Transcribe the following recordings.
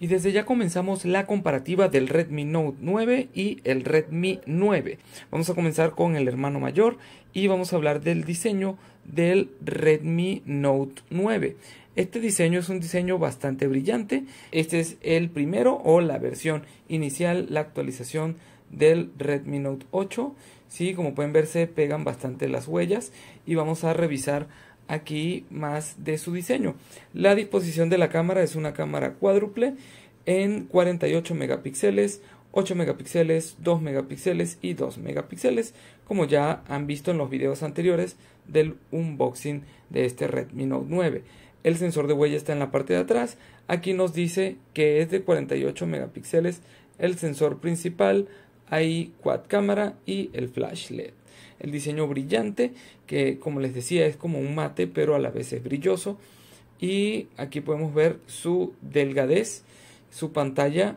Y desde ya comenzamos la comparativa del Redmi Note 9 y el Redmi 9. Vamos a comenzar con el hermano mayor y vamos a hablar del diseño del Redmi Note 9. Este diseño es un diseño bastante brillante. Este es el primero o la versión inicial, la actualización del Redmi Note 8. Sí, como pueden ver se pegan bastante las huellas y vamos a revisar aquí más de su diseño. La disposición de la cámara es una cámara cuádruple en 48 megapíxeles, 8 megapíxeles, 2 megapíxeles y 2 megapíxeles, como ya han visto en los videos anteriores del unboxing de este Redmi Note 9. El sensor de huella está en la parte de atrás. Aquí nos dice que es de 48 megapíxeles el sensor principal, hay quad cámara y el flash LED. El diseño brillante, que como les decía es como un mate, pero a la vez es brilloso. Y aquí podemos ver su delgadez, su pantalla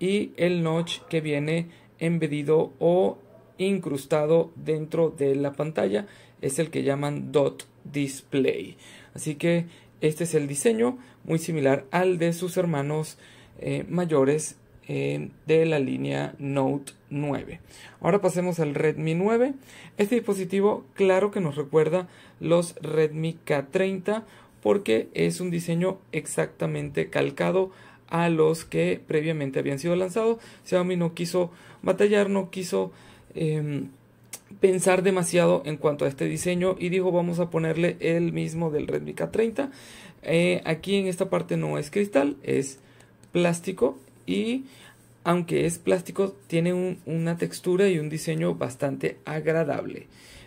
y el notch que viene embedido o incrustado dentro de la pantalla. Es el que llaman dot display. Así que este es el diseño, muy similar al de sus hermanos eh, mayores eh, de la línea Note 9. Ahora pasemos al Redmi 9. Este dispositivo claro que nos recuerda los Redmi K30 porque es un diseño exactamente calcado a los que previamente habían sido lanzados. Xiaomi no quiso batallar, no quiso em, pensar demasiado en cuanto a este diseño y dijo vamos a ponerle el mismo del Redmi K30. Eh, aquí en esta parte no es cristal, es plástico y aunque es plástico tiene una textura y un diseño bastante agradable.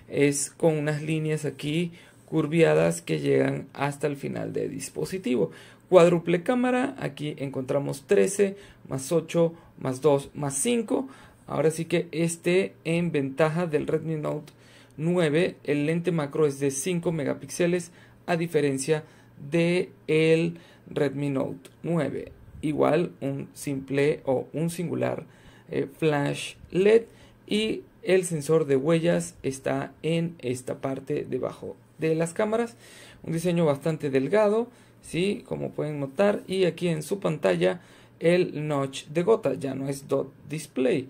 Es con unas líneas aquí curviadas que llegan hasta el final del dispositivo. Cuádruple cámara, aquí encontramos 13 más 8 más 2 más 5. Ahora sí que este en ventaja del Redmi Note 9, el lente macro es de 5 megapíxeles a diferencia de el Redmi Note 9 igual un simple o un singular eh, flash LED y el sensor de huellas está en esta parte debajo de las cámaras. Un diseño bastante delgado, ¿sí? como pueden notar, y aquí en su pantalla el notch de gota, ya no es dot display.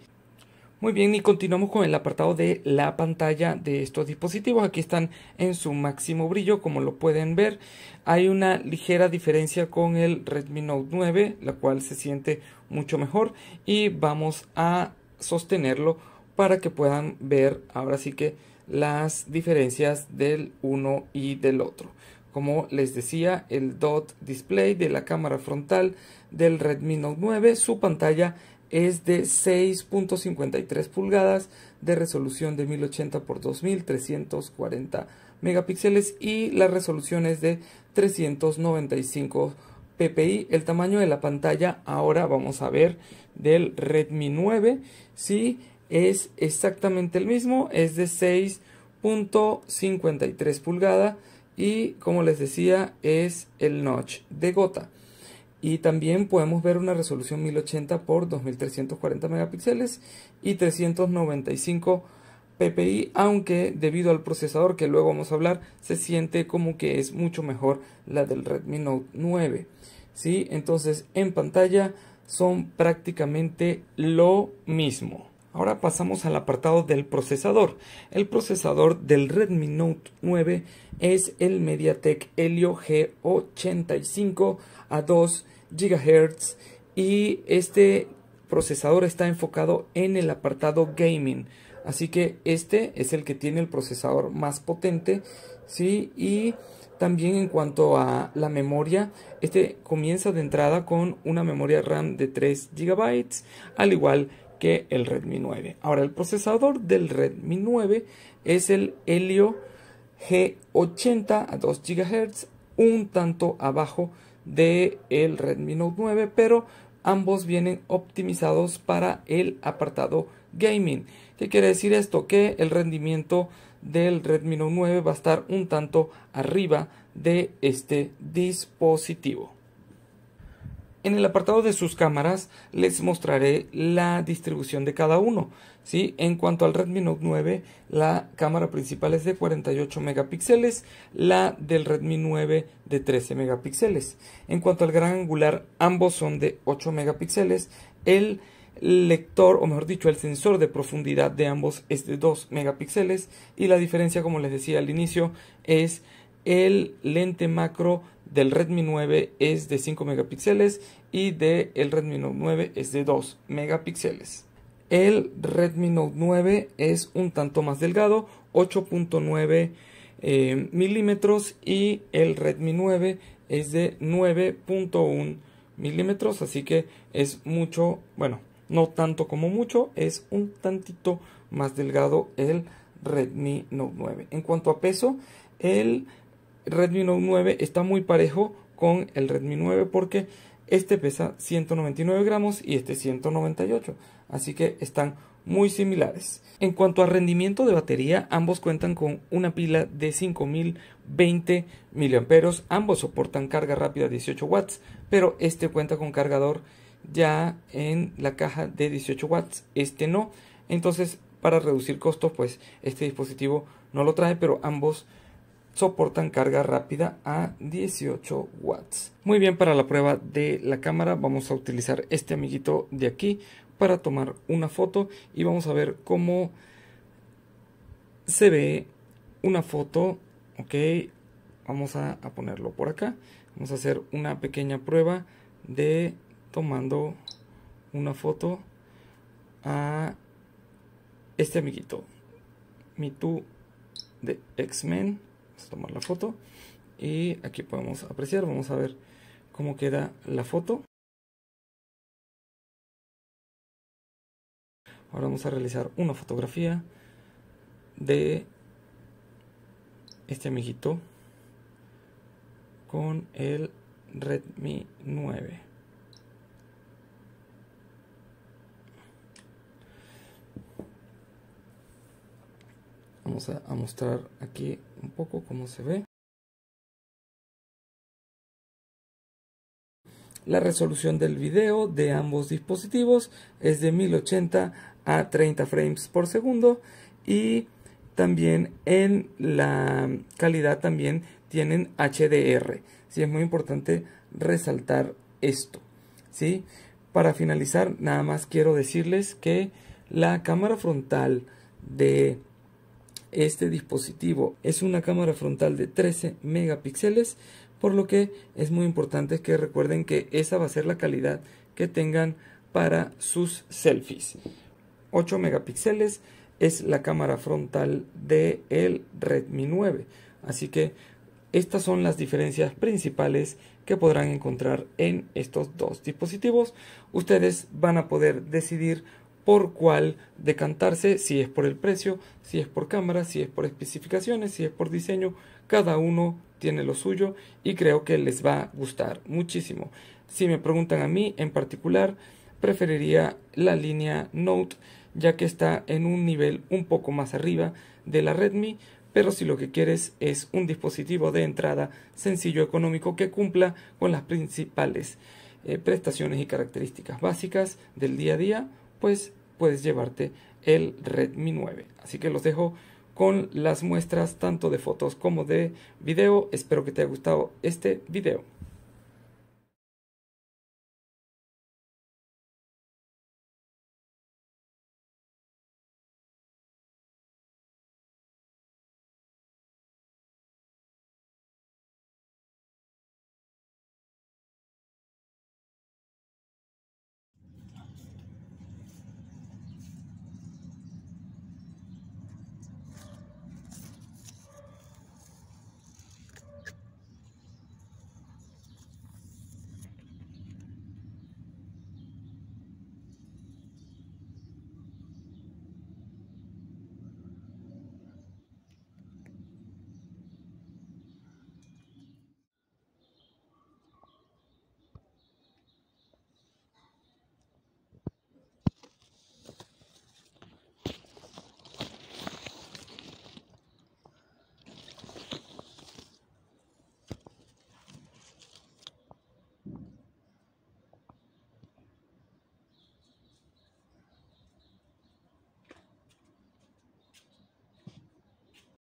Muy bien, y continuamos con el apartado de la pantalla de estos dispositivos. Aquí están en su máximo brillo, como lo pueden ver. Hay una ligera diferencia con el Redmi Note 9, la cual se siente mucho mejor. Y vamos a sostenerlo para que puedan ver ahora sí que las diferencias del uno y del otro. Como les decía, el dot display de la cámara frontal del Redmi Note 9, su pantalla es de 6.53 pulgadas de resolución de 1080 x 2340 megapíxeles y la resolución es de 395 ppi. El tamaño de la pantalla ahora vamos a ver del Redmi 9 si sí, es exactamente el mismo, es de 6.53 pulgadas y como les decía es el notch de gota. Y también podemos ver una resolución 1080 por 2340 megapíxeles y 395 ppi, aunque debido al procesador que luego vamos a hablar, se siente como que es mucho mejor la del Redmi Note 9. ¿sí? Entonces en pantalla son prácticamente lo mismo. Ahora pasamos al apartado del procesador. El procesador del Redmi Note 9 es el MediaTek Helio G85 a 2 GHz y este procesador está enfocado en el apartado gaming. Así que este es el que tiene el procesador más potente, ¿sí? Y también en cuanto a la memoria, este comienza de entrada con una memoria RAM de 3 GB, al igual que el Redmi 9. Ahora, el procesador del Redmi 9 es el Helio G80 a 2 GHz, un tanto abajo del el Redmi Note 9, pero ambos vienen optimizados para el apartado gaming. ¿Qué quiere decir esto? Que el rendimiento del Redmi Note 9 va a estar un tanto arriba de este dispositivo. En el apartado de sus cámaras les mostraré la distribución de cada uno. ¿sí? En cuanto al Redmi Note 9, la cámara principal es de 48 megapíxeles, la del Redmi 9 de 13 megapíxeles. En cuanto al gran angular, ambos son de 8 megapíxeles. El lector, o mejor dicho, el sensor de profundidad de ambos es de 2 megapíxeles y la diferencia, como les decía al inicio, es el lente macro del Redmi 9 es de 5 megapíxeles y del el Redmi Note 9 es de 2 megapíxeles. El Redmi Note 9 es un tanto más delgado, 8.9 eh, milímetros y el Redmi 9 es de 9.1 milímetros, así que es mucho, bueno, no tanto como mucho, es un tantito más delgado el Redmi Note 9. En cuanto a peso, el Redmi Note 9 está muy parejo con el Redmi 9 porque este pesa 199 gramos y este 198, así que están muy similares. En cuanto a rendimiento de batería, ambos cuentan con una pila de 5020 mAh, ambos soportan carga rápida 18 watts, pero este cuenta con cargador ya en la caja de 18 watts, este no. Entonces, para reducir costos, pues este dispositivo no lo trae, pero ambos soportan carga rápida a 18 watts. Muy bien, para la prueba de la cámara vamos a utilizar este amiguito de aquí para tomar una foto y vamos a ver cómo se ve una foto. Ok, vamos a, ponerlo por acá. Vamos a hacer una pequeña prueba de tomando una foto a este amiguito. Mitu de X-Men tomar la foto y aquí podemos apreciar, vamos a ver cómo queda la foto. Ahora vamos a realizar una fotografía de este amiguito con el Redmi 9. vamos a, mostrar aquí un poco cómo se ve La resolución del vídeo de ambos dispositivos es de 1080 a 30 frames por segundo y también en la calidad también tienen HDR. si es muy importante resaltar esto. ¿sí? Para finalizar, nada más quiero decirles que la cámara frontal de este dispositivo. Es una cámara frontal de 13 megapíxeles, por lo que es muy importante que recuerden que esa va a ser la calidad que tengan para sus selfies. 8 megapíxeles es la cámara frontal de el Redmi 9. Así que estas son las diferencias principales que podrán encontrar en estos dos dispositivos. Ustedes van a poder decidir por cuál decantarse, si es por el precio, si es por cámara, si es por especificaciones, si es por diseño, cada uno tiene lo suyo y creo que les va a gustar muchísimo. Si me preguntan a mí en particular, preferiría la línea Note ya que está en un nivel un poco más arriba de la Redmi, pero si lo que quieres es un dispositivo de entrada sencillo económico que cumpla con las principales eh, prestaciones y características básicas del día a día, pues puedes llevarte el Redmi 9. Así que los dejo con las muestras tanto de fotos como de video. Espero que te haya gustado este video.